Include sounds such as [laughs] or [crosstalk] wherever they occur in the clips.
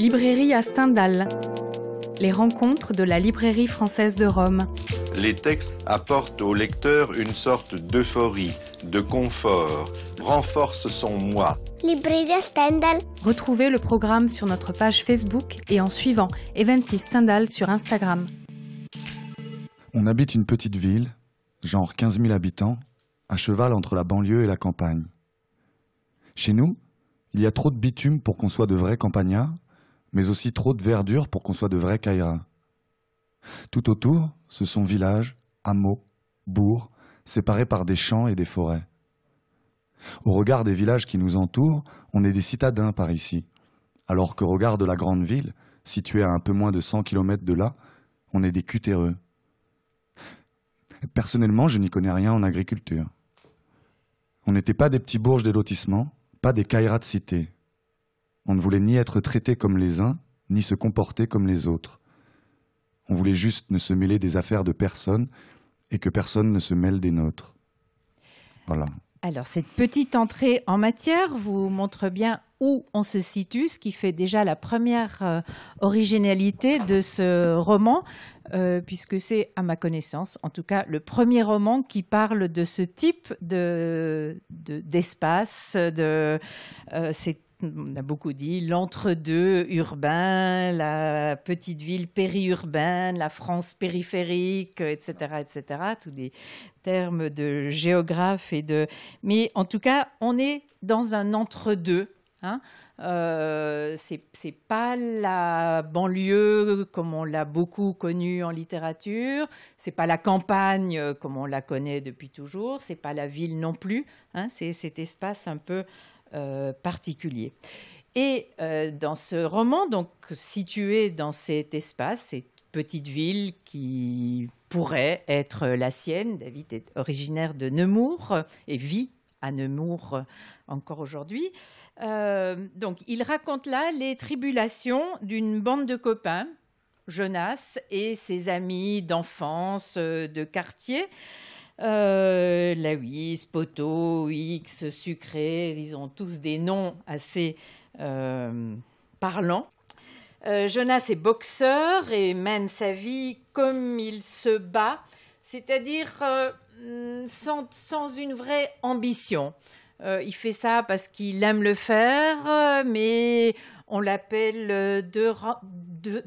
Librairie à Stendhal. Les rencontres de la librairie française de Rome. Les textes apportent au lecteur une sorte d'euphorie, de confort, renforcent son moi. Librairie Stendhal. Retrouvez le programme sur notre page Facebook et en suivant Eventi Stendhal sur Instagram. On habite une petite ville, genre 15 000 habitants, à cheval entre la banlieue et la campagne. Chez nous, il y a trop de bitume pour qu'on soit de vrais campagnards, mais aussi trop de verdure pour qu'on soit de vrais Kaira. Tout autour, ce sont villages, hameaux, bourgs, séparés par des champs et des forêts. Au regard des villages qui nous entourent, on est des citadins par ici, alors qu'au regard de la grande ville, située à un peu moins de 100 km de là, on est des cutéreux. Personnellement, je n'y connais rien en agriculture. On n'était pas des petits bourges des lotissements, pas des caïras de cité. On ne voulait ni être traité comme les uns, ni se comporter comme les autres. On voulait juste ne se mêler des affaires de personne et que personne ne se mêle des nôtres. Voilà. Alors, cette petite entrée en matière vous montre bien où on se situe, ce qui fait déjà la première euh, originalité de ce roman, euh, puisque c'est, à ma connaissance, en tout cas, le premier roman qui parle de ce type d'espace. De, d'espace. De, euh, on a beaucoup dit, l'entre-deux urbain, la petite ville périurbaine, la France périphérique, etc., etc., tous des termes de géographe et de... Mais en tout cas, on est dans un entre-deux. Hein euh, c'est pas la banlieue comme on l'a beaucoup connue en littérature, c'est pas la campagne comme on la connaît depuis toujours, c'est pas la ville non plus. Hein. c'est cet espace un peu euh, particulier. Et euh, dans ce roman, donc situé dans cet espace, cette petite ville qui pourrait être la sienne, David est originaire de Nemours et vit à Nemours encore aujourd'hui. Euh, donc il raconte là les tribulations d'une bande de copains, Jonas et ses amis d'enfance, de quartier. Euh, Poteau, X, Sucré, ils ont tous des noms assez euh, parlants. Euh, Jonas est boxeur et mène sa vie comme il se bat, c'est-à-dire euh, sans, une vraie ambition. il fait ça parce qu'il aime le faire, mais on l'appelle de, de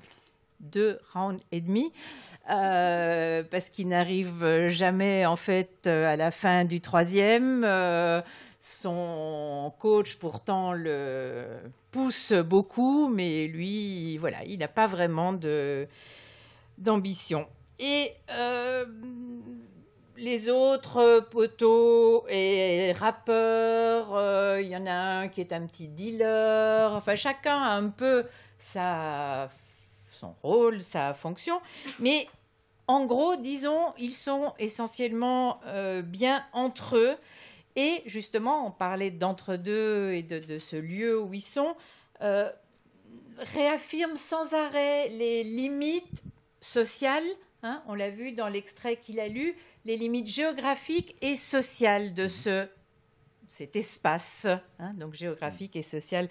deux rounds et demi, euh, parce qu'il n'arrive jamais en fait euh, à la fin du troisième. Euh, son coach pourtant le pousse beaucoup, mais lui, voilà, il n'a pas vraiment d'ambition. Et les autres poteaux et rappeurs, il y en a un qui est un petit dealer, enfin chacun a un peu sa son rôle, sa fonction, mais en gros, disons, ils sont essentiellement euh, bien entre eux. Et justement, on parlait d'entre-deux et de, ce lieu où ils sont, euh, réaffirme sans arrêt les limites sociales, hein, on l'a vu dans l'extrait qu'il a lu, les limites géographiques et sociales de ce, cet espace, hein, donc géographique et social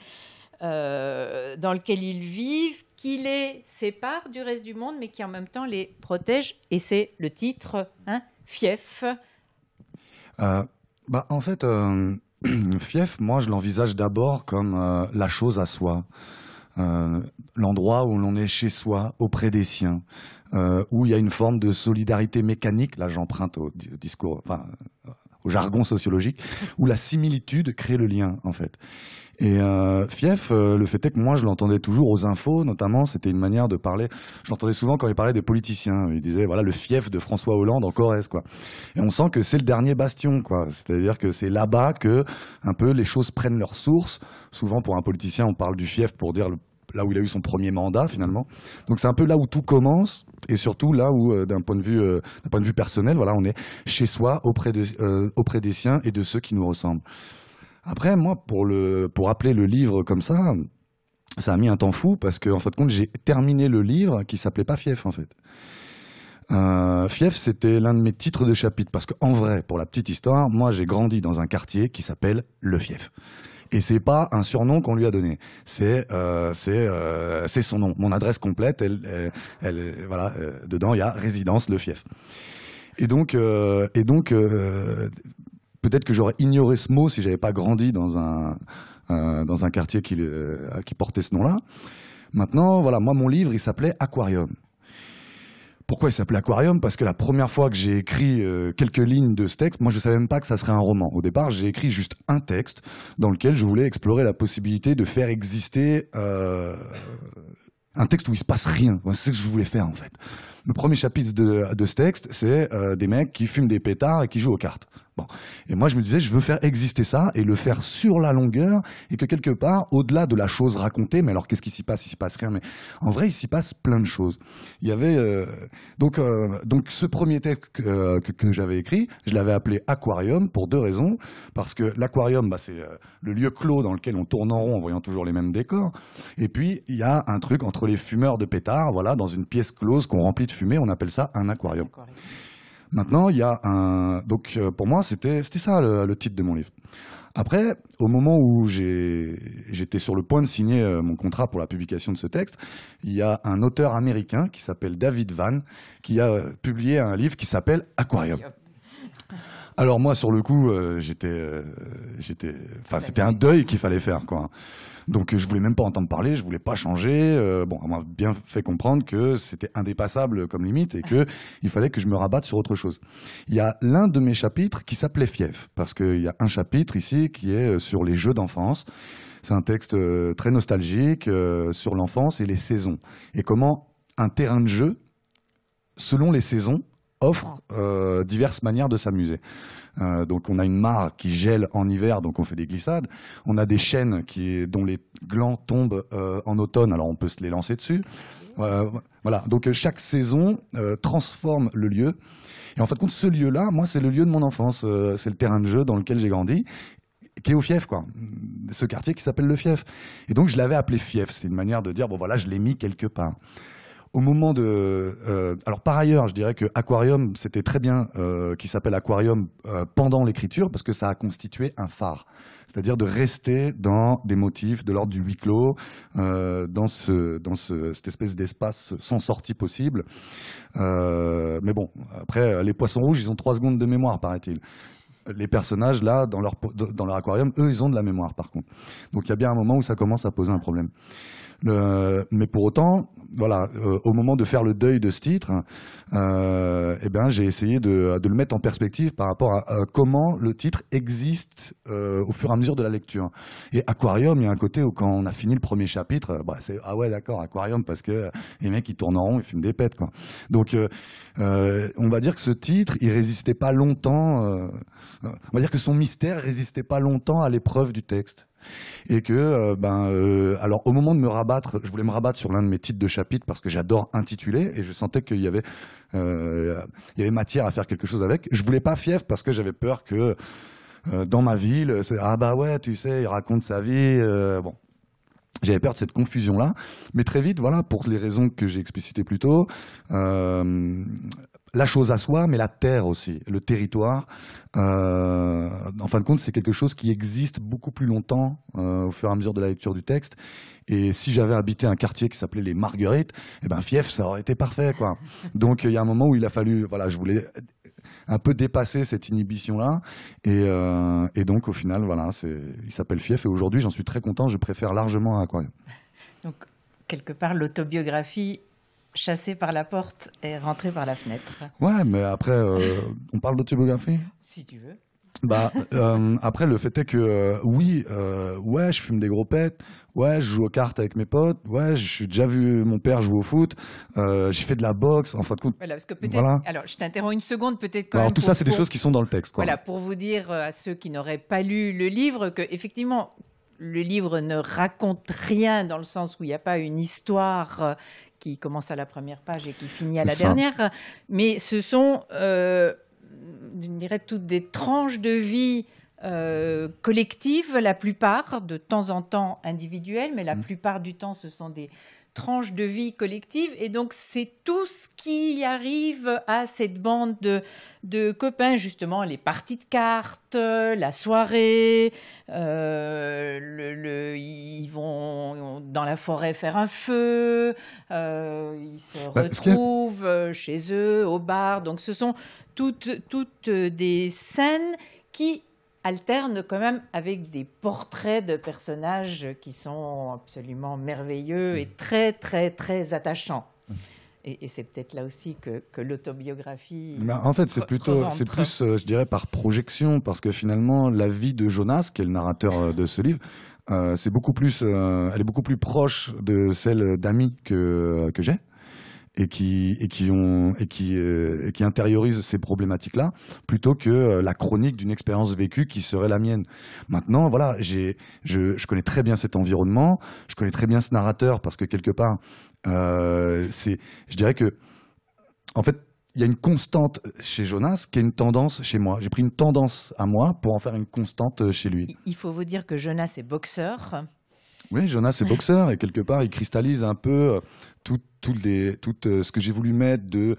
euh, dans lequel ils vivent, qui les sépare du reste du monde, mais qui en même temps les protège. Et c'est le titre, hein, Fief. Euh, bah, en fait, euh, [clears throat] Fief, moi, je l'envisage d'abord comme la chose à soi. l'endroit où l'on est chez soi, auprès des siens, où il y a une forme de solidarité mécanique, là j'emprunte au discours, enfin, au jargon sociologique, où la similitude crée le lien en fait. Et euh, Fief, euh, le fait est que moi, je l'entendais toujours aux infos, notamment, c'était une manière de parler. Je l'entendais souvent quand il parlait des politiciens. Il disait, voilà, le fief de François Hollande en Corrèze, quoi. Et on sent que c'est le dernier bastion, quoi. C'est-à-dire que c'est là-bas que, un peu, les choses prennent leur source. Souvent, pour un politicien, on parle du fief pour dire là où il a eu son premier mandat finalement. Donc c'est un peu là où tout commence et surtout là où euh, d'un point de vue euh, d'un point de vue personnel, voilà, on est chez soi auprès des, auprès des siens et de ceux qui nous ressemblent. Après, moi, pour, le, pour appeler le livre comme ça, ça a mis un temps fou parce que, en fait, de compte, j'ai terminé le livre qui s'appelait pas Fief, en fait. Euh, Fief, c'était l'un de mes titres de chapitre parce qu'en vrai, pour la petite histoire, moi, j'ai grandi dans un quartier qui s'appelle Le Fief. Et c'est pas un surnom qu'on lui a donné. C'est euh, euh, son nom. Mon adresse complète, elle, elle, voilà, euh, dedans il y a résidence Le Fief. Et donc, euh, et donc euh, peut-être que j'aurais ignoré ce mot si j'avais pas grandi dans un, quartier euh, qui, portait ce nom-là. Maintenant, voilà, moi, mon livre, il s'appelait Aquarium. Pourquoi il s'appelait Aquarium Parce que la première fois que j'ai écrit euh, quelques lignes de ce texte, moi je savais même pas que ça serait un roman. Au départ, j'ai écrit juste un texte dans lequel je voulais explorer la possibilité de faire exister euh, un texte où il se passe rien. C'est ce que je voulais faire en fait. Le premier chapitre de, ce texte, c'est des mecs qui fument des pétards et qui jouent aux cartes. Bon. Et moi, je me disais, je veux faire exister ça et le faire sur la longueur et que quelque part, au-delà de la chose racontée, mais alors qu'est-ce qui s'y passe Il s'y passe rien. Mais en vrai, il s'y passe plein de choses. Il y avait euh, donc euh, donc ce premier texte euh, que, j'avais écrit, je l'avais appelé Aquarium pour deux raisons. Parce que l'aquarium, bah, c'est le lieu clos dans lequel on tourne en rond en voyant toujours les mêmes décors. Et puis il y a un truc entre les fumeurs de pétards, voilà, dans une pièce close qu'on remplit de fumée, on appelle ça un aquarium. Maintenant, il y a un. Donc, euh, pour moi, c'était c'était ça le, titre de mon livre. Après, au moment où j'étais sur le point de signer euh, mon contrat pour la publication de ce texte, il y a un auteur américain qui s'appelle David Van qui a euh, publié un livre qui s'appelle Aquarium. Alors moi, sur le coup, euh, j'étais, euh, j'étais, enfin, bah, c'était un deuil qu'il fallait faire, quoi. Donc euh, je voulais même pas entendre parler, je voulais pas changer. bon, on m'a bien fait comprendre que c'était indépassable comme limite et que il fallait que je me rabatte sur autre chose. Il y a l'un de mes chapitres qui s'appelait Fief, parce qu'il y a un chapitre ici qui est sur les jeux d'enfance. C'est un texte très nostalgique sur l'enfance et les saisons et comment un terrain de jeu, selon les saisons, offre euh, diverses manières de s'amuser. Euh, donc on a une mare qui gèle en hiver, donc on fait des glissades. On a des chênes dont les glands tombent euh, en automne, alors on peut se les lancer dessus. voilà, donc chaque saison transforme le lieu. Et en fin de ce lieu-là, moi, c'est le lieu de mon enfance. c'est le terrain de jeu dans lequel j'ai grandi qui est au fief, quoi. Ce quartier qui s'appelle le fief. Et donc, je l'avais appelé fief. C'est une manière de dire, bon, voilà, je l'ai mis quelque part. Au moment de, euh, alors par ailleurs, je dirais que Aquarium, c'était très bien euh, qui s'appelle Aquarium euh, pendant l'écriture parce que ça a constitué un phare, c'est-à-dire de rester dans des motifs de l'ordre du huis clos, euh, dans ce, dans ce, cette espèce d'espace sans sortie possible. Euh, mais bon, après, les poissons rouges, ils ont trois secondes de mémoire, paraît-il les personnages, là, dans leur, dans leur aquarium, eux, ils ont de la mémoire, par contre. Donc, il y a bien un moment où ça commence à poser un problème. Euh, mais pour autant, voilà, euh, au moment de faire le deuil de ce titre, euh, eh ben, j'ai essayé de, de, le mettre en perspective par rapport à, comment le titre existe euh, au fur et à mesure de la lecture. Et Aquarium, il y a un côté où quand on a fini le premier chapitre, bah, c'est ah ouais d'accord Aquarium parce que les mecs ils tournent en rond, ils fument des pètes quoi. Donc on va dire que ce titre, il résistait pas longtemps. on va dire que son mystère résistait pas longtemps à l'épreuve du texte et que euh, ben euh, alors au moment de me rabattre, je voulais me rabattre sur l'un de mes titres de chapitre parce que j'adore intituler et je sentais qu'il y avait euh, il y avait matière à faire quelque chose avec. Je voulais pas fief parce que j'avais peur que dans ma ville, c'est ah bah ouais, tu sais, il raconte sa vie bon. J'avais peur de cette confusion-là, mais très vite, voilà, pour les raisons que j'ai explicitées plus tôt, la chose à soi, mais la terre aussi, le territoire. Euh, en fin de compte, c'est quelque chose qui existe beaucoup plus longtemps euh, au fur et à mesure de la lecture du texte. Et si j'avais habité un quartier qui s'appelait les Marguerites, eh ben, fief, ça aurait été parfait, Donc il y a un moment où il a fallu, voilà, je voulais un peu dépasser cette inhibition-là. Et, euh, donc au final, voilà, il s'appelle fief. Et aujourd'hui, j'en suis très content. Je préfère largement à Aquarium. Donc quelque part, l'autobiographie chassé par la porte et rentré par la fenêtre. Ouais, mais après, euh, on parle de typographie. Si tu veux. Bah, euh, après, le fait est que euh, oui, ouais, je fume des gros pets, ouais, je joue aux cartes avec mes potes, ouais, je suis déjà vu mon père jouer au foot, j'ai fait de la boxe, en fin de compte. Voilà, parce que peut-être. Alors, je t'interromps une seconde, peut-être. Bah, alors, tout ça, c'est des choses qui sont dans le texte. Voilà, pour vous dire à ceux qui n'auraient pas lu le livre que, effectivement, le livre ne raconte rien dans le sens où il n'y a pas une histoire euh, qui commence à la première page et qui finit à la dernière, mais ce sont, euh, je dirais, toutes des tranches de vie euh, collectives, la plupart, de temps en temps individuelles, mais la mmh. plupart du temps, ce sont des tranche de vie collective. Et donc, c'est tout ce qui arrive à cette bande de, de copains, justement, les parties de cartes, la soirée, euh, le, ils vont dans la forêt faire un feu, euh, ils se bah, retrouvent euh, chez eux, au bar. Donc, ce sont toutes, toutes des scènes qui alterne quand même avec des portraits de personnages qui sont absolument merveilleux et mm. très, très, très attachants. Mm. Et, c'est peut-être là aussi que, l'autobiographie. en fait, c'est plutôt, c'est plus, euh, je dirais, par projection, parce que finalement, la vie de Jonas, qui est le narrateur euh, de ce livre, euh, c'est beaucoup plus, elle est beaucoup plus proche de celle d'amis que j'ai et qui, et qui, ont, et qui, euh, qui intériorisent ces problématiques-là, plutôt que euh, la chronique d'une expérience vécue qui serait la mienne. Maintenant, voilà, j'ai, je, je connais très bien cet environnement, je connais très bien ce narrateur, parce que quelque part, euh, c'est, je dirais que, en fait, il y a une constante chez Jonas qui est une tendance chez moi. J'ai pris une tendance à moi pour en faire une constante chez lui. Il faut vous dire que Jonas est boxeur. Oui, Jonas est boxeur et quelque part, il cristallise un peu euh, tout, tout, euh, ce que j'ai voulu mettre de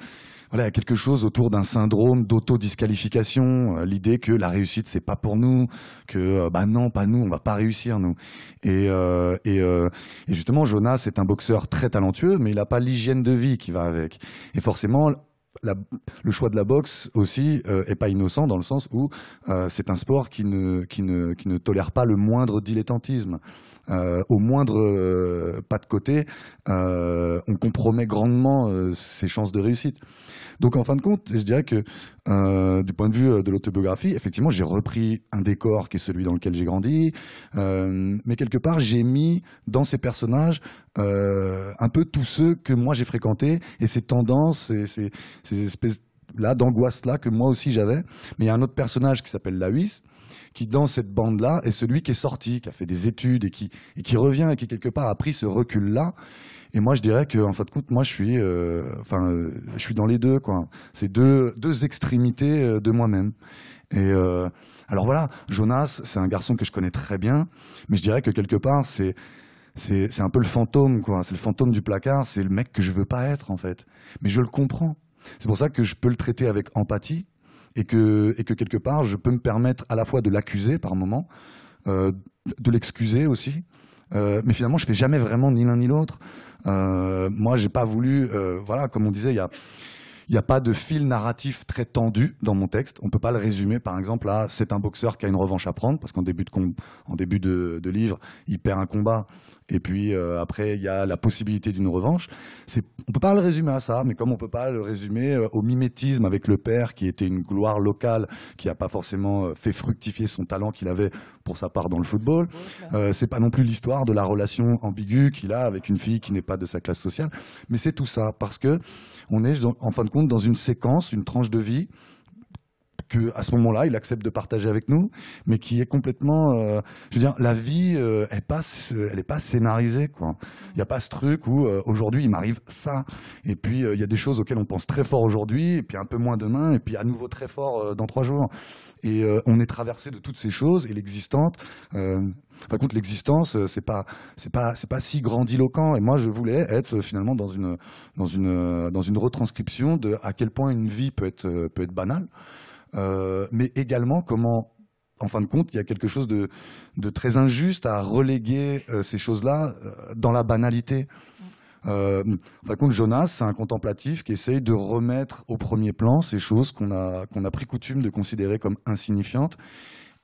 voilà, quelque chose autour d'un syndrome d'autodisqualification, euh, l'idée que la réussite c'est pas pour nous, que bah non, pas nous, on va pas réussir nous. Et, euh, et, et justement, Jonas est un boxeur très talentueux, mais il n'a pas l'hygiène de vie qui va avec. Et forcément, la, le choix de la boxe aussi euh, est pas innocent dans le sens où c'est un sport qui ne, qui, ne, qui ne tolère pas le moindre dilettantisme. Euh, au moindre euh, pas de côté, euh, on compromet grandement ses chances de réussite. Donc en fin de compte, je dirais que du point de vue de l'autobiographie, effectivement, j'ai repris un décor qui est celui dans lequel j'ai grandi, mais quelque part, j'ai mis dans ces personnages un peu tous ceux que moi j'ai fréquentés et ces tendances et ces, espèces là d'angoisse là que moi aussi j'avais. Mais il y a un autre personnage qui s'appelle Lawis qui dans cette bande-là est celui qui est sorti, qui a fait des études et qui, et qui revient et qui quelque part a pris ce recul-là. Et moi, je dirais que, en fin de compte, moi, je suis, euh, enfin, euh, je suis dans les deux, quoi. C'est deux, deux extrémités euh, de moi-même. Et alors voilà, Jonas, c'est un garçon que je connais très bien, mais je dirais que quelque part, c'est c'est un peu le fantôme, quoi. C'est le fantôme du placard, c'est le mec que je veux pas être, en fait. Mais je le comprends. C'est pour ça que je peux le traiter avec empathie, et que, et que quelque part, je peux me permettre à la fois de l'accuser par moment, euh, de l'excuser aussi. Euh, mais finalement, je ne fais jamais vraiment ni l'un ni l'autre. Euh, moi, n'ai pas voulu, euh, voilà, comme on disait, il y a, il n'y a pas de fil narratif très tendu dans mon texte. On ne peut pas le résumer, par exemple, à c'est un boxeur qui a une revanche à prendre, parce qu'en début, de, en début de livre, il perd un combat. Et puis euh, après, il y a la possibilité d'une revanche. On ne peut pas le résumer à ça, mais comme on ne peut pas le résumer euh, au mimétisme avec le père, qui était une gloire locale, qui n'a pas forcément euh, fait fructifier son talent qu'il avait pour sa part dans le football. Euh, c'est pas non plus l'histoire de la relation ambiguë qu'il a avec une fille qui n'est pas de sa classe sociale. Mais c'est tout ça, parce que on est en fin de compte dans une séquence, une tranche de vie à ce moment-là, il accepte de partager avec nous, mais qui est complètement, euh, je veux dire, la vie, elle euh, passe, elle est pas scénarisée, quoi. Il n'y a pas ce truc où euh, aujourd'hui il m'arrive ça, et puis il y a des choses auxquelles on pense très fort aujourd'hui, et puis un peu moins demain, et puis à nouveau très fort dans trois jours. Et on est traversé de toutes ces choses et l'existante. Par contre, l'existence, c'est pas, c'est pas, c'est pas si grandiloquent. Et moi, je voulais être finalement dans une, dans une, dans une retranscription de à quel point une vie peut être, peut être banale. Euh, mais également comment en fin de compte, il y a quelque chose de, très injuste à reléguer euh, ces choses-là euh, dans la banalité. en fin de compte, Jonas, c'est un contemplatif qui essaye de remettre au premier plan ces choses qu'on a, a pris coutume de considérer comme insignifiantes.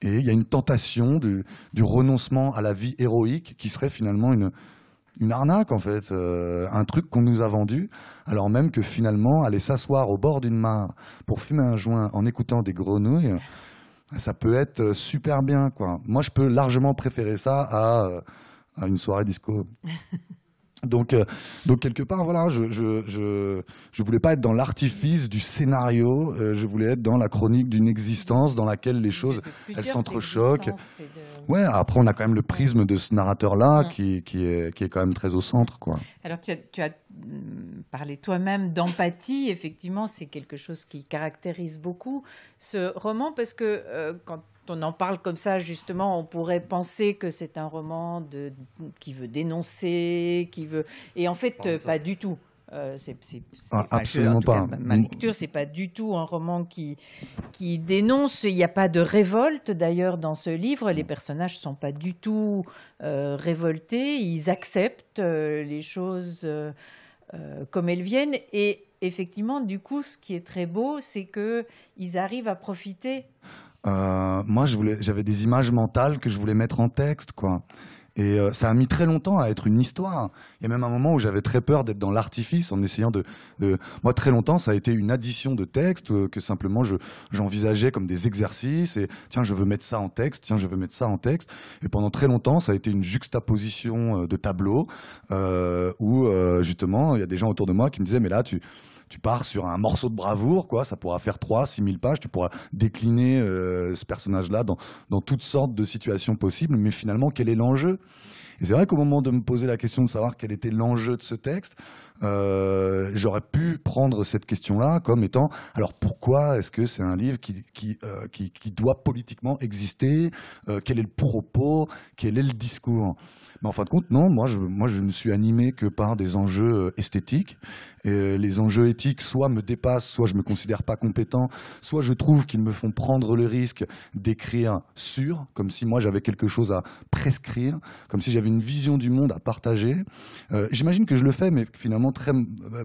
Et il y a une tentation du renoncement à la vie héroïque qui serait finalement une, une arnaque en fait, euh, un truc qu'on nous a vendu, alors même que finalement aller s'asseoir au bord d'une mare pour fumer un joint en écoutant des grenouilles, ça peut être euh, super bien quoi. Moi je peux largement préférer ça à euh, une soirée disco. [laughs] Donc, euh, donc quelque part, voilà, je je, je, je voulais pas être dans l'artifice du scénario. Euh, je voulais être dans la chronique d'une existence dans laquelle les choses elles s'entrechoquent. Ouais. Après, on a quand même le prisme de ce narrateur-là qui, qui, est qui est quand même très au centre, quoi. Alors tu as, mm, parlé toi-même d'empathie. Effectivement, c'est quelque chose qui caractérise beaucoup ce roman parce que euh, quand on en parle comme ça, justement, on pourrait penser que c'est un roman qui veut dénoncer, qui veut. Et en fait, pas du tout. Euh, c'est, ah, absolument pas. ma mm. lecture, c'est pas du tout un roman qui, qui dénonce. Il n'y a pas de révolte d'ailleurs dans ce livre. Les mm. personnages sont pas du tout euh, révoltés. Ils acceptent euh, les choses comme elles viennent. Et effectivement, du coup, ce qui est très beau, c'est que ils arrivent à profiter euh, moi, j'avais des images mentales que je voulais mettre en texte, quoi. Et euh, ça a mis très longtemps à être une histoire. Il y a même un moment où j'avais très peur d'être dans l'artifice en essayant de, de, Moi, très longtemps, ça a été une addition de textes euh, que simplement j'envisageais comme des exercices. Et tiens, je veux mettre ça en texte, tiens, je veux mettre ça en texte. Et pendant très longtemps, ça a été une juxtaposition de tableaux où, justement, il y a des gens autour de moi qui me disaient, mais là, tu tu pars sur un morceau de bravoure, quoi. Ça pourra faire 3, six mille pages. Tu pourras décliner euh, ce personnage-là dans, dans toutes sortes de situations possibles. Mais finalement, quel est l'enjeu et c'est vrai qu'au moment de me poser la question de savoir quel était l'enjeu de ce texte, euh, j'aurais pu prendre cette question-là comme étant alors pourquoi est-ce que c'est un livre qui, qui, euh, qui, doit politiquement exister Quel est le propos Quel est le discours mais en fin de compte, non, moi je, moi, je ne suis animé que par des enjeux euh, esthétiques. Et euh, les enjeux éthiques, soit me dépassent, soit je ne me considère pas compétent, soit je trouve qu'ils me font prendre le risque d'écrire sur, comme si moi j'avais quelque chose à prescrire, comme si j'avais une vision du monde à partager. Euh, j'imagine que je le fais, mais finalement très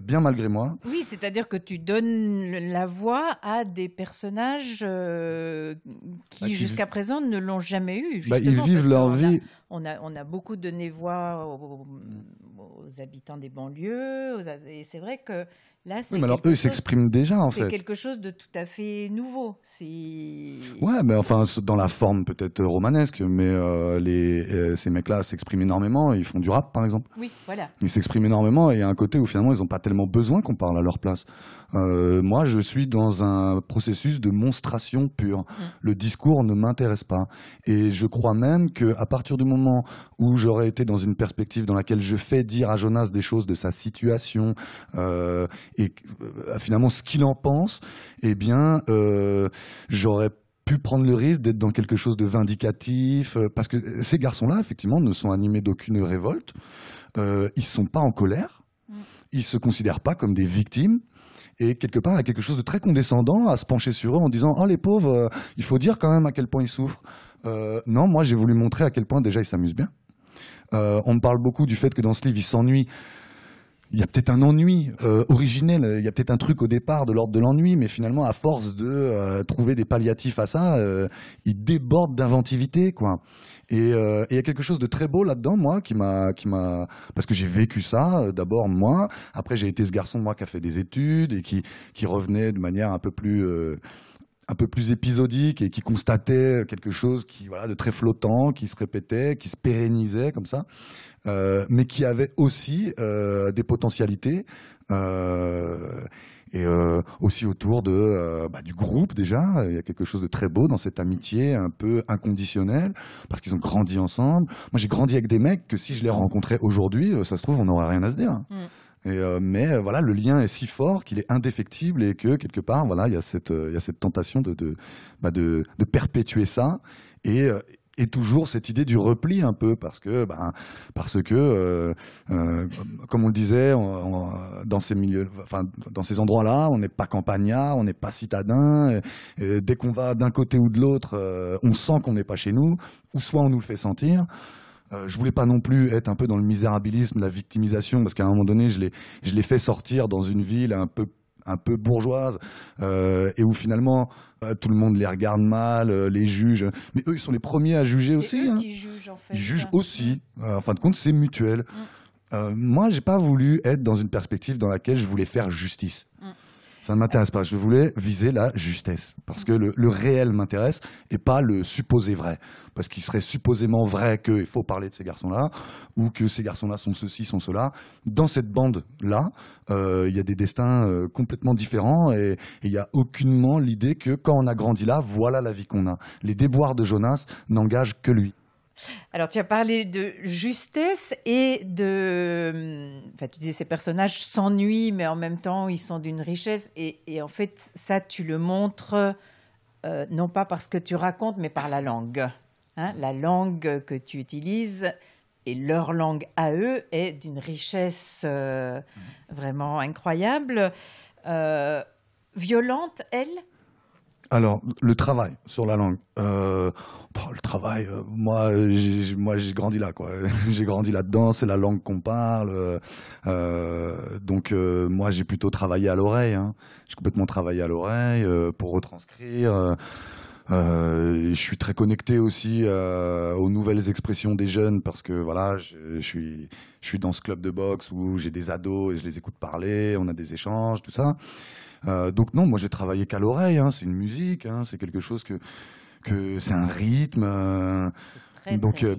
bien malgré moi. Oui, c'est-à-dire que tu donnes la voix à des personnages bah, qui, jusqu'à présent ne l'ont jamais eu. Bah, ils vivent leur vie on a, on a beaucoup donné voix aux, habitants des banlieues. et c'est vrai que Là, oui, mais alors eux, ils s'expriment déjà, en fait. C'est quelque chose de tout à fait nouveau. Ouais, mais enfin, dans la forme peut-être euh, romanesque, mais euh, les, euh, ces mecs-là s'expriment énormément. Ils font du rap, par exemple. Oui, voilà. Ils s'expriment énormément et il y a un côté où finalement, ils n'ont pas tellement besoin qu'on parle à leur place. moi, je suis dans un processus de monstration pure. Mmh. Le discours ne m'intéresse pas. Et je crois même qu'à partir du moment où j'aurais été dans une perspective dans laquelle je fais dire à Jonas des choses de sa situation, et euh, finalement ce qu'il en pense, eh bien, euh, j'aurais pu prendre le risque d'être dans quelque chose de vindicatif, euh, parce que ces garçons-là, effectivement, ne sont animés d'aucune révolte, ils ne sont pas en colère, mm. ils ne se considèrent pas comme des victimes, et quelque part, il y a quelque chose de très condescendant à se pencher sur eux en disant, oh les pauvres, il faut dire quand même à quel point ils souffrent. non, moi j'ai voulu montrer à quel point déjà ils s'amusent bien. on me parle beaucoup du fait que dans ce livre, ils s'ennuient il y a peut-être un ennui euh, originel, il y a peut-être un truc au départ de l'ordre de l'ennui, mais finalement, à force de euh, trouver des palliatifs à ça, euh, il déborde d'inventivité, quoi. Euh, et il y a quelque chose de très beau là-dedans, moi, qui m'a, qui m'a, parce que j'ai vécu ça. D'abord moi, après j'ai été ce garçon moi qui a fait des études et qui qui revenait de manière un peu plus un peu plus épisodique et qui constatait quelque chose qui voilà de très flottant, qui se répétait, qui se pérennisait comme ça, euh, mais qui avait aussi euh, des potentialités euh, et aussi autour de bah, du groupe déjà. Il y a quelque chose de très beau dans cette amitié un peu inconditionnelle parce qu'ils ont grandi ensemble. Moi j'ai grandi avec des mecs que si je les rencontrais aujourd'hui, ça se trouve on n'aurait rien à se dire. Mm. Euh, mais euh, voilà, le lien est si fort qu'il est indéfectible et que quelque part, voilà, il y a cette, euh, y a cette tentation de, de, bah de, de perpétuer ça. Et, et toujours cette idée du repli un peu parce que bah, parce que comme on le disait dans ces milieux enfin dans ces endroits là on n'est pas campagnard on n'est pas citadin dès qu'on va d'un côté ou de l'autre on sent qu'on n'est pas chez nous ou soit on nous le fait sentir euh, je voulais pas non plus être un peu dans le misérabilisme, la victimisation, parce qu'à un moment donné, je l'ai, je l'ai fait sortir dans une ville un peu un peu bourgeoise, euh, et où finalement euh, tout le monde les regarde mal, les juge. Mais eux, ils sont les premiers à juger aussi. Hein. qui en fait, ils jugent aussi. en fin de compte, c'est mutuel. moi mm. moi, j'ai pas voulu être dans une perspective dans laquelle je voulais faire justice. Mm. Ça ne m'intéresse pas. Je voulais viser la justesse. Parce que le, réel m'intéresse et pas le supposé vrai. Parce qu'il serait supposément vrai qu'il faut parler de ces garçons-là ou que ces garçons-là sont ceci, sont cela. Dans cette bande-là, euh, il y a des destins euh, complètement différents et il n'y a aucunement l'idée que quand on a grandi là, voilà la vie qu'on a. Les déboires de Jonas n'engagent que lui. Alors, tu as parlé de justesse et de. Enfin, tu disais ces personnages s'ennuient, mais en même temps, ils sont d'une richesse. Et, en fait, ça, tu le montres euh, non pas parce que tu racontes, mais par la langue. Hein. la langue que tu utilises et leur langue à eux est d'une richesse euh, mmh. vraiment incroyable. Euh, violente, elle alors, le travail sur la langue. Euh, le travail, euh, moi, j'ai, moi, j'ai grandi là, quoi. [laughs] j'ai grandi là-dedans, c'est la langue qu'on parle. Euh, euh donc, euh, moi, j'ai plutôt travaillé à l'oreille. Hein. J'ai complètement travaillé à l'oreille pour retranscrire. je suis très connecté aussi aux nouvelles expressions des jeunes parce que voilà, je, je, suis, je suis dans ce club de boxe où j'ai des ados et je les écoute parler, on a des échanges, tout ça. Euh, donc non, moi j'ai travaillé qu'à l'oreille. Hein. c'est une musique, hein. c'est quelque chose que c'est un rythme. Euh, donc euh,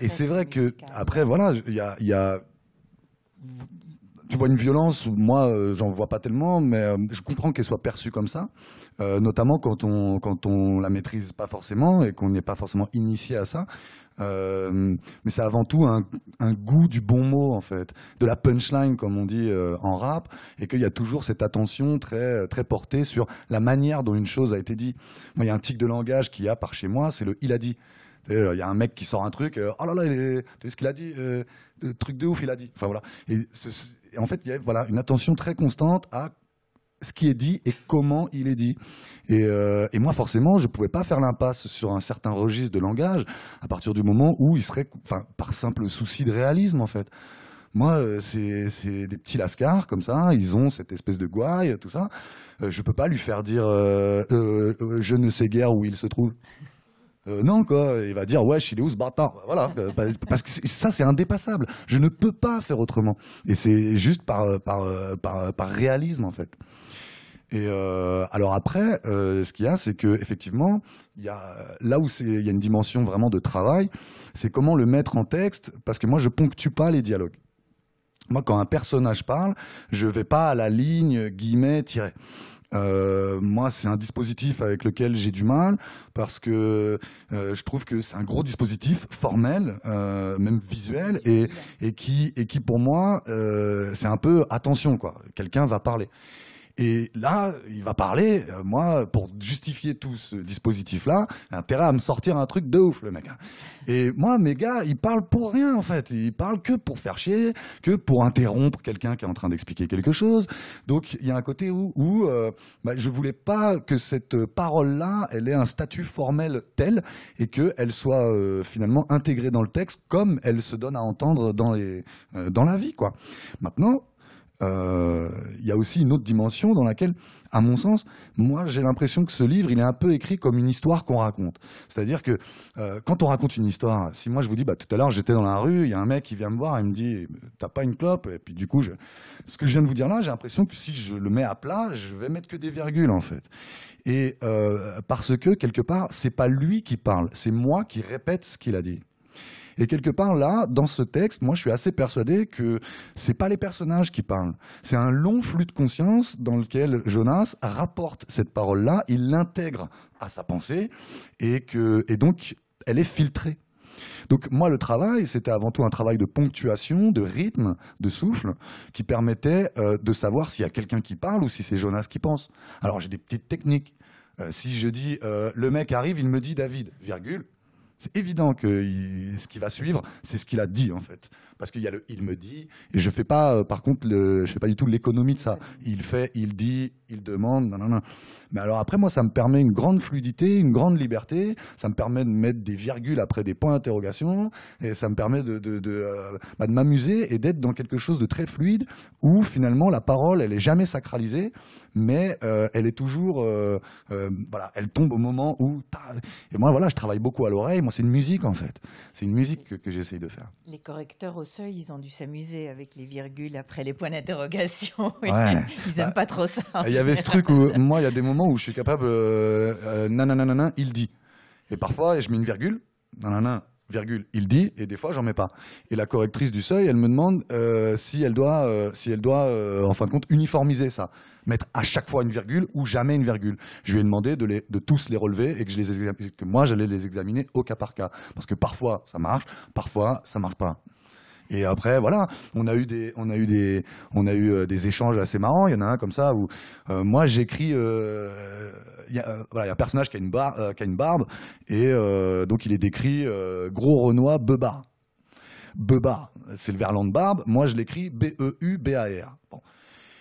et c'est vrai que après voilà, il a, y a, tu vois une violence. Moi, j'en vois pas tellement, mais je comprends qu'elle soit perçue comme ça. Euh, notamment quand on quand on la maîtrise pas forcément et qu'on n'est pas forcément initié à ça. Euh, mais c'est avant tout un, un, goût du bon mot en fait, de la punchline comme on dit euh, en rap, et qu'il y a toujours cette attention très très portée sur la manière dont une chose a été dit. Moi, il y a un tic de langage qu'il y a par chez moi, c'est le il a dit. Il y a un mec qui sort un truc, euh, oh là là, il est, ce qu'il a dit, truc de ouf, il a dit. Enfin voilà. et en fait, il y a voilà, une attention très constante à ce qui est dit et comment il est dit. Et, euh, moi, forcément, je ne pouvais pas faire l'impasse sur un certain registre de langage à partir du moment où il serait, enfin, par simple souci de réalisme, en fait. Moi, euh, c'est des petits lascars comme ça, ils ont cette espèce de gouaille, tout ça. Euh, je ne peux pas lui faire dire je ne sais guère où il se trouve. non, quoi. Il va dire, ouais, il est où ce bâtard bah, Voilà. Bah, parce que ça, c'est indépassable. Je ne peux pas faire autrement. Et c'est juste par, par, par, par réalisme, en fait. Et euh, alors après, euh, ce qu'il y a, c'est que effectivement, il y a là où il y a une dimension vraiment de travail, c'est comment le mettre en texte, parce que moi je ponctue pas les dialogues. Moi, quand un personnage parle, je vais pas à la ligne guillemets tiret. Euh, moi, c'est un dispositif avec lequel j'ai du mal parce que euh, je trouve que c'est un gros dispositif formel, euh, même visuel, et, et, qui, et qui pour moi, euh, c'est un peu attention quoi. Quelqu'un va parler. Et là, il va parler, euh, moi, pour justifier tout ce dispositif-là, intérêt à me sortir un truc de ouf, le mec. Hein. Et moi, mes gars, ils parlent pour rien, en fait. Ils parlent que pour faire chier, que pour interrompre quelqu'un qui est en train d'expliquer quelque chose. Donc, il y a un côté où, où euh, bah, je voulais pas que cette parole-là, elle ait un statut formel tel et qu'elle soit euh, finalement intégrée dans le texte comme elle se donne à entendre dans, les, euh, dans la vie, quoi. Maintenant, euh, il y a aussi une autre dimension dans laquelle, à mon sens, moi j'ai l'impression que ce livre, il est un peu écrit comme une histoire qu'on raconte. C'est-à-dire que euh, quand on raconte une histoire, si moi je vous dis, bah, tout à l'heure j'étais dans la rue, il y a un mec qui vient me voir et me dit, t'as pas une clope Et puis du coup, je... ce que je viens de vous dire là, j'ai l'impression que si je le mets à plat, je vais mettre que des virgules en fait. Et euh, parce que quelque part, c'est pas lui qui parle, c'est moi qui répète ce qu'il a dit. Et quelque part là, dans ce texte, moi je suis assez persuadé que c'est pas les personnages qui parlent. C'est un long flux de conscience dans lequel Jonas rapporte cette parole-là, il l'intègre à sa pensée et que et donc elle est filtrée. Donc moi, le travail, c'était avant tout un travail de ponctuation, de rythme, de souffle, qui permettait euh, de savoir s'il y a quelqu'un qui parle ou si c'est Jonas qui pense. Alors j'ai des petites techniques. Euh, si je dis euh, le mec arrive, il me dit David, virgule, c'est évident que ce qui va suivre, c'est ce qu'il a dit en fait. Parce qu'il y a le il me dit, et je fais pas, euh, par contre, le, je fais pas du tout l'économie de ça. Il fait, il dit, il demande, non, Mais alors après, moi, ça me permet une grande fluidité, une grande liberté. Ça me permet de mettre des virgules après des points d'interrogation, et ça me permet de, de, de, euh, bah, de m'amuser et d'être dans quelque chose de très fluide où finalement la parole, elle est jamais sacralisée, mais euh, elle est toujours, voilà, elle tombe au moment où. Et moi, voilà, je travaille beaucoup à l'oreille. Moi, c'est une musique en fait. C'est une musique que, que j'essaye de faire. Les correcteurs aussi seuil, ils ont dû s'amuser avec les virgules après les points d'interrogation. [laughs] ils n'aiment bah, pas trop ça. Il y avait ce truc où, moi, il y a des moments où je suis capable, euh, euh il dit. Et parfois, je mets une virgule, nanana, virgule, il dit, et des fois, j'en mets pas. Et la correctrice du seuil, elle me demande euh, si elle doit, euh, si elle doit en fin de compte, uniformiser ça. Mettre à chaque fois une virgule ou jamais une virgule. Je lui ai demandé de, tous les relever et que, les que moi, j'allais les examiner au cas par cas. Parce que parfois, ça marche, parfois, ça marche pas. Et après, voilà, on a eu des, on a eu des, on a eu euh, des échanges assez marrants. Il y en a un comme ça où euh, moi j'écris. Euh, il y a un personnage qui a une, qui a une barbe et donc il est décrit gros Renoir beba beba c'est le verlan de barbe. Moi je l'écris B E U B A R.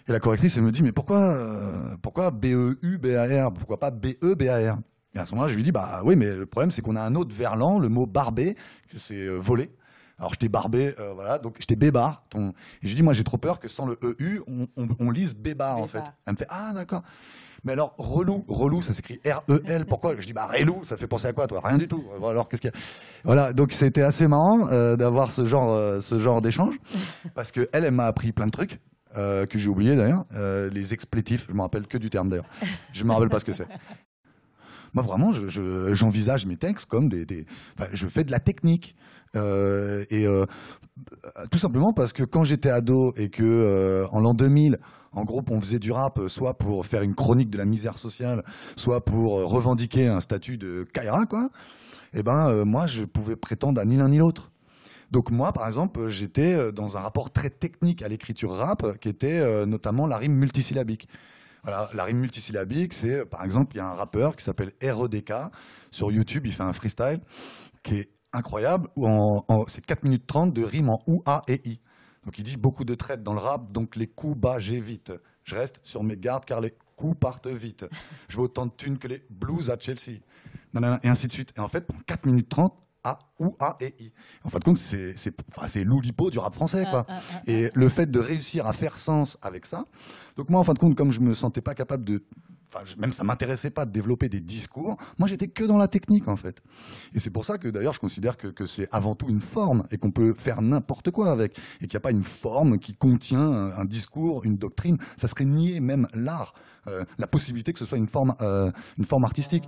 Et la correctrice elle me dit mais pourquoi pourquoi B E U B A R pourquoi pas B E B A R et à ce moment-là, je lui dis, bah oui, mais le problème, c'est qu'on a un autre verlan, le mot barbé, que c'est volé. Alors j'étais barbé, euh, voilà, donc j'étais bébar. Ton... Et je dis, moi j'ai trop peur que sans le EU, on, lise bébar en fait. Elle me fait, ah d'accord. Mais alors, relou, relou, ça s'écrit R-E-L, pourquoi Je dis, bah, relou, ça fait penser à quoi, toi Rien du tout. qu'est-ce Voilà, donc c'était assez marrant euh, d'avoir ce genre, euh, genre d'échange, [laughs] parce qu'elle, elle, elle m'a appris plein de trucs. que j'ai oublié d'ailleurs, les explétifs, je ne me rappelle que du terme d'ailleurs, je me rappelle pas ce que c'est. Moi vraiment, j'envisage mes textes comme des je fais de la technique. Euh, et euh, tout simplement parce que quand j'étais ado et que euh, en l'an 2000, en gros, on faisait du rap soit pour faire une chronique de la misère sociale, soit pour revendiquer un statut de Kaira, quoi. Et eh ben, moi, je pouvais prétendre à ni l'un ni l'autre. Donc moi, par exemple, j'étais dans un rapport très technique à l'écriture rap, qui était notamment la rime multisyllabique. Voilà, la rime multisyllabique, c'est par exemple, il y a un rappeur qui s'appelle R.O.D.K e sur YouTube, il fait un freestyle qui est incroyable où en, c'est 4 minutes 30 de rimes en ou, a et i. Donc il dit beaucoup de traites dans le rap, donc les coups bas j'évite. Je reste sur mes gardes car les coups partent vite. Je veux autant de thunes que les blues à Chelsea. et ainsi de suite. Et en fait, pendant 4 minutes 30, A ou A et I. En fin de compte, c'est enfin, l'oulipo du rap français. Quoi. Ah, ah, ah, et le fait de réussir à faire sens avec ça. Donc moi, en fin de compte, comme je ne me sentais pas capable de Enfin, même ça m'intéressait pas de développer des discours. Moi, j'étais que dans la technique, en fait. Et c'est pour ça que, d'ailleurs, je considère que, que c'est avant tout une forme et qu'on peut faire n'importe quoi avec. Et qu'il n'y a pas une forme qui contient euh, un discours, une doctrine. Ça serait nier même l'art. Euh, la possibilité que ce soit euh, une forme, artistique.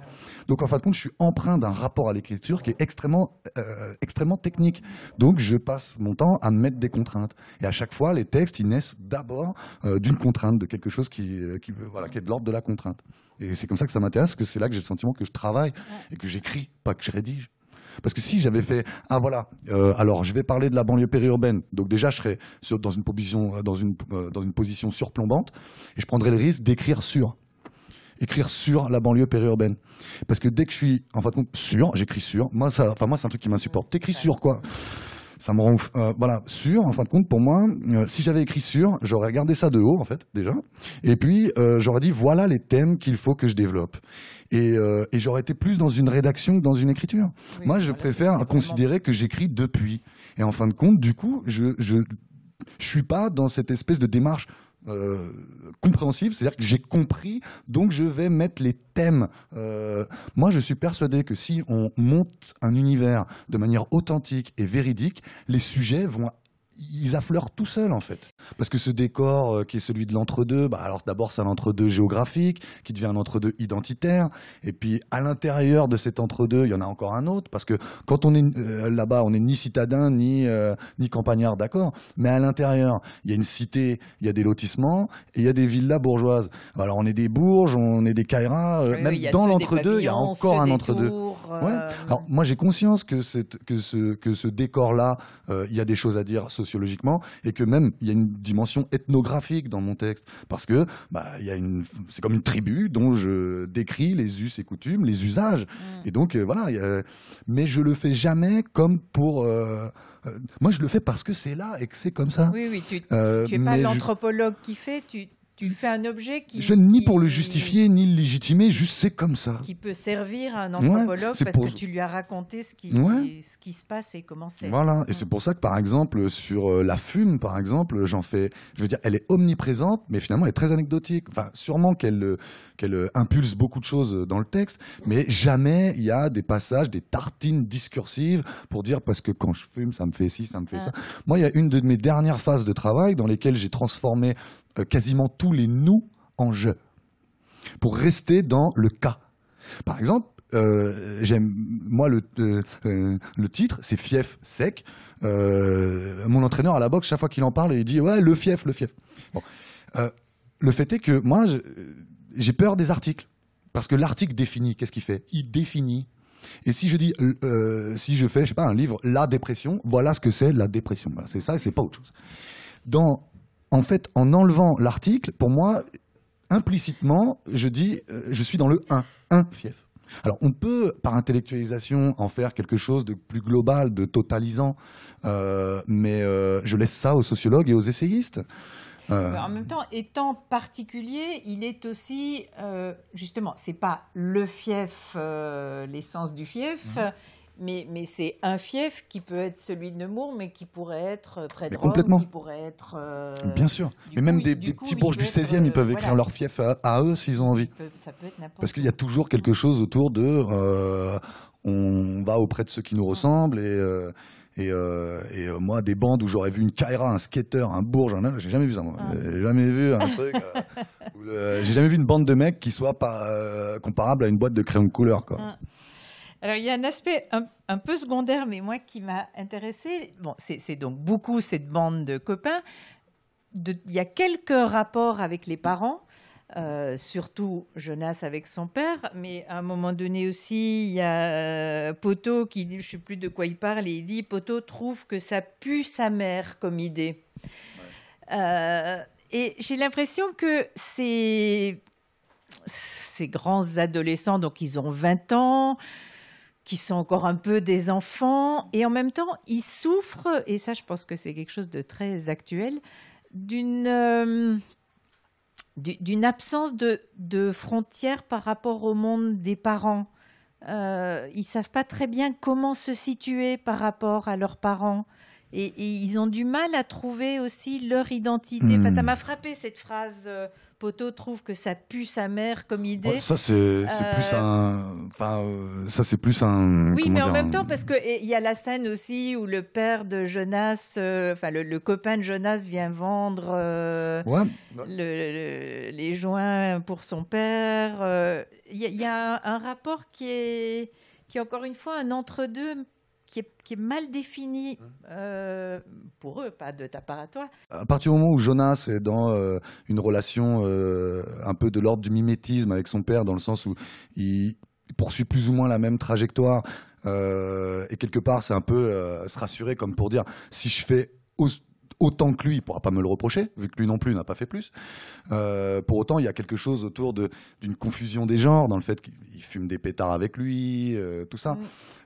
Donc en fin de compte, je suis empreint d'un rapport à l'écriture qui est euh, extrêmement, technique. Donc je passe mon temps à me mettre des contraintes. Et à chaque fois, les textes, ils naissent d'abord d'une contrainte, de quelque chose qui, qui, voilà, qui est de l'ordre de la contrainte. Et c'est comme ça que ça m'intéresse, que c'est là que j'ai le sentiment que je travaille et que j'écris, pas que je rédige. Parce que si j'avais fait, ah voilà, euh, alors je vais parler de la banlieue périurbaine, donc déjà je serais dans, une position, euh, euh, dans, une, position surplombante, et je prendrais le risque d'écrire sur écrire sur la banlieue périurbaine. Parce que dès que je suis, en fin de compte, sûr, j'écris sur. Moi, moi, c'est un truc qui m'insupporte. T'écris sur quoi ça me rend euh, voilà sûr en fin de compte pour moi. Euh, si j'avais écrit sûr, j'aurais regardé ça de haut en fait déjà, et puis euh, j'aurais dit voilà les thèmes qu'il faut que je développe. Et, et j'aurais été plus dans une rédaction que dans une écriture. moi, je préfère considérer que j'écris depuis. Et en fin de compte, du coup, je, je je suis pas dans cette espèce de démarche euh, compréhensif, c'est-à-dire que j'ai compris, donc je vais mettre les thèmes. Euh, moi, je suis persuadé que si on monte un univers de manière authentique et véridique, les sujets vont ils affleurent tout seuls en fait. Parce que ce décor euh, qui est celui de l'entre-deux, bah, alors d'abord c'est un entre-deux géographique qui devient un entre-deux identitaire, et puis à l'intérieur de cet entre-deux, il y en a encore un autre, parce que quand on est euh, là-bas, on n'est ni citadin, ni, euh, ni campagnard, d'accord, mais à l'intérieur, il y a une cité, il y a des lotissements, et il y a des villas bourgeoises. Bah, alors on est des bourges, on est des Caïras, même dans l'entre-deux, il y a encore un entre-deux. Euh, Alors moi j'ai conscience que, que ce, décor-là, euh, il y a des choses à dire sociologiquement et que même il y a une dimension ethnographique dans mon texte parce que bah, c'est comme une tribu dont je décris les us et coutumes, les usages mm. et donc euh, voilà. mais je le fais jamais comme pour moi, je le fais parce que c'est là et que c'est comme ça. Oui, oui, tu n'es pas l'anthropologue qui fait, tu, tu fais un objet qui. Je ni pour le justifier ni le légitimer, juste c'est comme ça. Qui peut servir à un anthropologue parce que tu lui as raconté ce qui, se passe et comment c'est. Voilà, et hein. c'est pour ça que par exemple sur euh, la fume, par exemple, j'en fais, je veux dire, elle est omniprésente, mais finalement elle est très anecdotique. Enfin, sûrement qu'elle euh, euh, impulse beaucoup de choses dans le texte, mais jamais il y a des passages, des tartines discursives pour dire parce que quand je fume, ça me fait ci, ça me fait ah. ça. Moi, il y a une de mes dernières phases de travail dans lesquelles j'ai transformé euh, quasiment tous les nous en jeu pour rester dans le cas. Par exemple, euh, j'aime moi euh, le, titre, c'est fief sec. mon entraîneur à la boxe, chaque fois qu'il en parle, il dit ouais le fief, le fief. le fait est que moi j'ai peur des articles parce que l'article définit. Qu'est-ce qu'il fait Il définit. Et si je dis, si je fais, je sais pas, un livre, la dépression, voilà ce que c'est la dépression. c'est ça, et c'est pas autre chose. Dans en fait, en enlevant l'article, pour moi, implicitement, je dis, euh, je suis dans le 1, 1 fief. Alors on peut, par intellectualisation, en faire quelque chose de plus global, de totalisant, euh, mais euh, je laisse ça aux sociologues et aux essayistes. En même temps, étant particulier, il est aussi, justement, c'est pas le fief, l'essence du fief. Mm-hmm. Mais, c'est un fief qui peut être celui de Nemours, mais qui pourrait être euh, près de complètement. qui pourrait être. Euh, bien sûr. Mais même des, petits bourges du 16e, ils euh, peuvent écrire leur fief à, eux s'ils ont envie. ça peut être Parce qu'il y a toujours quelque chose autour de. on va auprès de ceux qui nous ressemblent et. et, et moi, des bandes où j'aurais vu une Kaira, un skater, un Bourge, un... j'ai jamais vu ça. Ah. J'ai jamais vu un truc. [laughs] J'ai jamais vu une bande de mecs qui soit comparable à une boîte de crayons de couleur. Quoi. Ah. Alors, il y a un aspect un, peu secondaire, mais moi qui m'a intéressé, bon, c'est donc beaucoup cette bande de copains. il y a quelques rapports avec les parents, euh, surtout Jonas avec son père, mais à un moment donné aussi, il y a euh, Poto qui dit, je ne sais plus de quoi il parle, et il dit Poto trouve que ça pue sa mère comme idée. Euh, et j'ai l'impression que c'est ces grands adolescents, donc ils ont 20 ans, qui sont encore un peu des enfants, et en même temps, ils souffrent, et ça je pense que c'est quelque chose de très actuel, d'une euh, d'une absence de, de, frontières par rapport au monde des parents. Euh, ils savent pas très bien comment se situer par rapport à leurs parents. Et, ils ont du mal à trouver aussi leur identité. ça hmm. m'a frappé cette phrase euh, Poteau trouve que ça pue sa mère comme idée. ça c'est euh, plus un, enfin, euh, ça c'est plus un. Oui, mais en même temps parce que il y a la scène aussi où le père de Jonas, euh, enfin le, copain de Jonas vient vendre les joints pour son père. Il y, a un, rapport qui est qui est encore une fois un entre-deux qui est, mal défini mmh. euh, pour eux, pas de ta part à toi. À partir du moment où Jonas est dans euh, une relation euh, un peu de l'ordre du mimétisme avec son père, dans le sens où il poursuit plus ou moins la même trajectoire, et quelque part, c'est un peu se rassurer comme pour dire si je fais autant que lui, il pourra pas me le reprocher, vu que lui non plus n'a pas fait plus. pour autant, il y a quelque chose autour d'une confusion des genres, dans le fait qu'il fume des pétards avec lui, tout ça. Mmh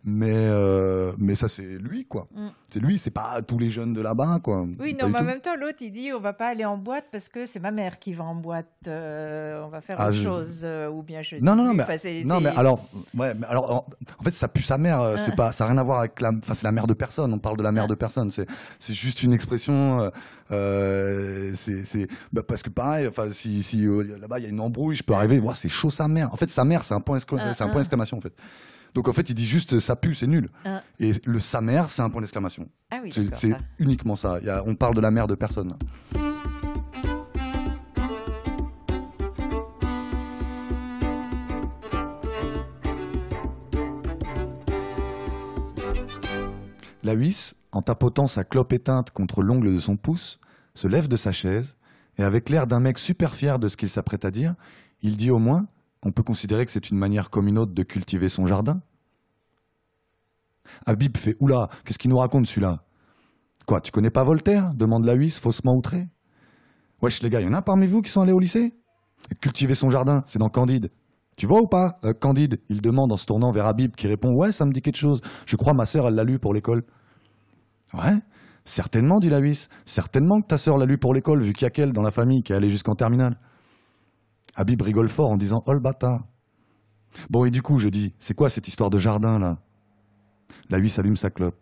mais euh, mais ça c'est lui quoi. Mm. C'est lui, c'est pas tous les jeunes de là-bas quoi. Oui, non, mais en même temps l'autre il dit on va pas aller en boîte parce que c'est ma mère qui va en boîte, euh, on va faire ah, autre chose euh, ou bien je. Non non non mais, non mais alors ouais alors en, fait ça pue sa mère, c'est ah. pas ça a rien à voir avec la enfin c'est la mère de personne, on parle de la mère ah. de personne, c'est c'est juste une expression c'est bah, parce que pareil enfin si, si là-bas il y a une embrouille, je peux arriver, c'est chaud sa mère. En fait sa mère c'est un point c'est un point d'exclamation en fait. Donc en fait, il dit juste euh, ça pue, c'est nul. Ah. Et le sa mère, c'est un point d'exclamation. Ah oui, c'est ah. uniquement ça. on parle de la mère de personne. La huisse, en tapotant sa clope éteinte contre l'ongle de son pouce, se lève de sa chaise et, avec l'air d'un mec super fier de ce qu'il s'apprête à dire, il dit au moins on peut considérer que c'est une manière comme une autre de cultiver son jardin Habib fait Oula, qu'est-ce qu'il nous raconte celui-là Quoi, tu connais pas Voltaire demande la huisse, faussement outré. Wesh, les gars, il y en a parmi vous qui sont allés au lycée Cultiver son jardin, c'est dans Candide. Tu vois ou pas, euh, Candide Il demande en se tournant vers Habib qui répond Ouais, ça me dit quelque chose. Je crois ma sœur, elle l'a lu pour l'école. Ouais Certainement, dit la huisse. Certainement que ta sœur l'a lu pour l'école, vu qu'il y a qu'elle dans la famille qui est allée jusqu'en terminale. Habib rigole fort en disant Oh le bâtard Bon, et du coup, je dis C'est quoi cette histoire de jardin là La huisse allume sa clope.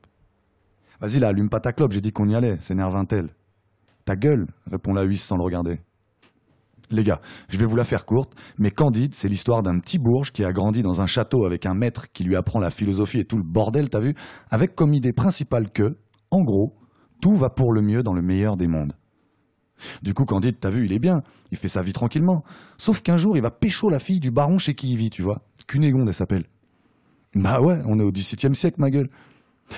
Vas-y là, allume pas ta clope, j'ai dit qu'on y allait, sénerve un elle Ta gueule, répond la huisse sans le regarder. Les gars, je vais vous la faire courte, mais Candide, c'est l'histoire d'un petit bourge qui a grandi dans un château avec un maître qui lui apprend la philosophie et tout le bordel, t'as vu, avec comme idée principale que, en gros, tout va pour le mieux dans le meilleur des mondes. Du coup, Candide, t'as vu, il est bien, il fait sa vie tranquillement. Sauf qu'un jour, il va pécho la fille du baron chez qui il vit, tu vois. Cunégonde, elle s'appelle. Bah ouais, on est au XVIIe siècle, ma gueule.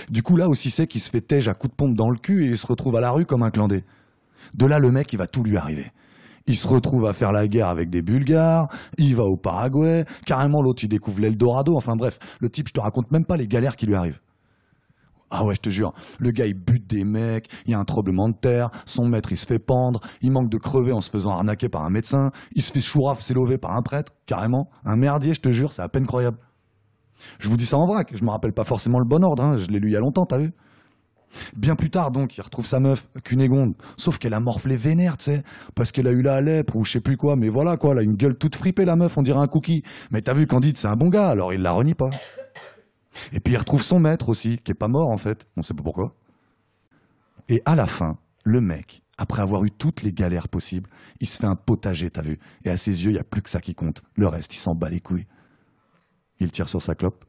Du coup, là aussi, c'est qu'il se fait tège à coup de pompe dans le cul et il se retrouve à la rue comme un clandé. De là, le mec, il va tout lui arriver. Il se retrouve à faire la guerre avec des Bulgares, il va au Paraguay, carrément l'autre, il découvre l'Eldorado, enfin bref, le type, je te raconte même pas les galères qui lui arrivent. Ah ouais, je te jure. Le gars, il bute des mecs, il y a un troublement de terre, son maître, il se fait pendre, il manque de crever en se faisant arnaquer par un médecin, il se fait chouraf, s'élever par un prêtre, carrément. Un merdier, je te jure, c'est à peine croyable. Je vous dis ça en vrac, je me rappelle pas forcément le bon ordre, hein, je l'ai lu il y a longtemps, t'as vu Bien plus tard, donc, il retrouve sa meuf, Cunégonde. Sauf qu'elle a morflé vénère, tu sais. Parce qu'elle a eu la lèpre ou je sais plus quoi. Mais voilà, quoi. Elle a une gueule toute fripée, la meuf. On dirait un cookie. Mais t'as vu, Candide, c'est un bon gars. Alors il la renie pas. Et puis il retrouve son maître aussi, qui est pas mort en fait, on ne sait pas pourquoi. Et à la fin, le mec, après avoir eu toutes les galères possibles, il se fait un potager, t'as vu. Et à ses yeux, il n'y a plus que ça qui compte. Le reste, il s'en bat les couilles. Il tire sur sa clope.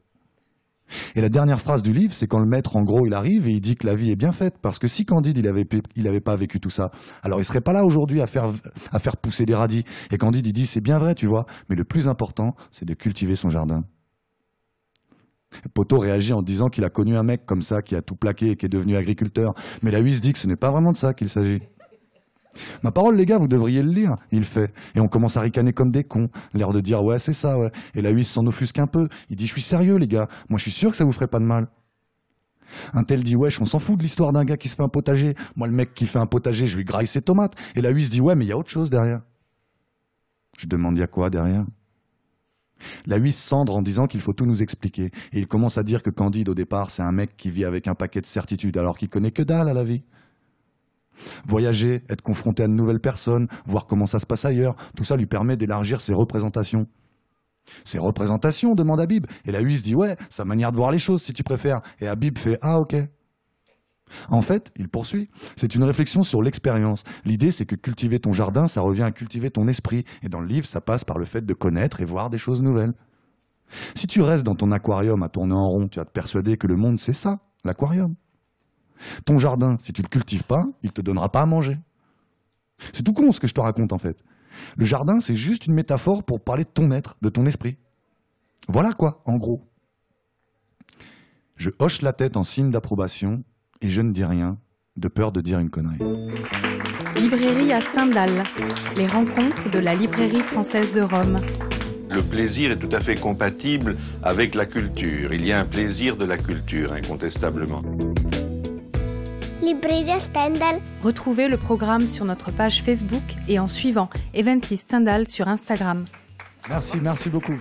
Et la dernière phrase du livre, c'est quand le maître, en gros, il arrive et il dit que la vie est bien faite. Parce que si Candide, il n'avait avait pas vécu tout ça, alors il serait pas là aujourd'hui à faire, à faire pousser des radis. Et Candide, il dit, c'est bien vrai, tu vois, mais le plus important, c'est de cultiver son jardin. Poto réagit en disant qu'il a connu un mec comme ça, qui a tout plaqué et qui est devenu agriculteur. Mais la Huisse dit que ce n'est pas vraiment de ça qu'il s'agit. Ma parole, les gars, vous devriez le lire, il fait. Et on commence à ricaner comme des cons, l'air de dire ouais, c'est ça, ouais. Et la Huisse s'en offusque un peu. Il dit je suis sérieux, les gars, moi je suis sûr que ça vous ferait pas de mal. Un tel dit Wesh, on s'en fout de l'histoire d'un gars qui se fait un potager. Moi, le mec qui fait un potager, je lui graille ses tomates. Et la Huisse dit Ouais, mais il y a autre chose derrière. Je demande Il y a quoi derrière la huisse cendre en disant qu'il faut tout nous expliquer. Et il commence à dire que Candide, au départ, c'est un mec qui vit avec un paquet de certitudes alors qu'il connaît que dalle à la vie. Voyager, être confronté à de nouvelles personnes, voir comment ça se passe ailleurs, tout ça lui permet d'élargir ses représentations. Ses représentations demande Habib. Et la huisse dit Ouais, sa manière de voir les choses, si tu préfères. Et Habib fait Ah, ok. En fait, il poursuit, c'est une réflexion sur l'expérience. L'idée, c'est que cultiver ton jardin, ça revient à cultiver ton esprit. Et dans le livre, ça passe par le fait de connaître et voir des choses nouvelles. Si tu restes dans ton aquarium à tourner en rond, tu vas te persuader que le monde, c'est ça, l'aquarium. Ton jardin, si tu ne le cultives pas, il ne te donnera pas à manger. C'est tout con ce que je te raconte en fait. Le jardin, c'est juste une métaphore pour parler de ton être, de ton esprit. Voilà quoi, en gros. Je hoche la tête en signe d'approbation et je ne dis rien, de peur de dire une connerie. Librairie à Stendhal, les rencontres de la librairie française de Rome. Le plaisir est tout à fait compatible avec la culture. Il y a un plaisir de la culture, incontestablement. Librairie à Stendhal. Retrouvez le programme sur notre page Facebook et en suivant Evently Stendhal sur Instagram. Merci, merci beaucoup.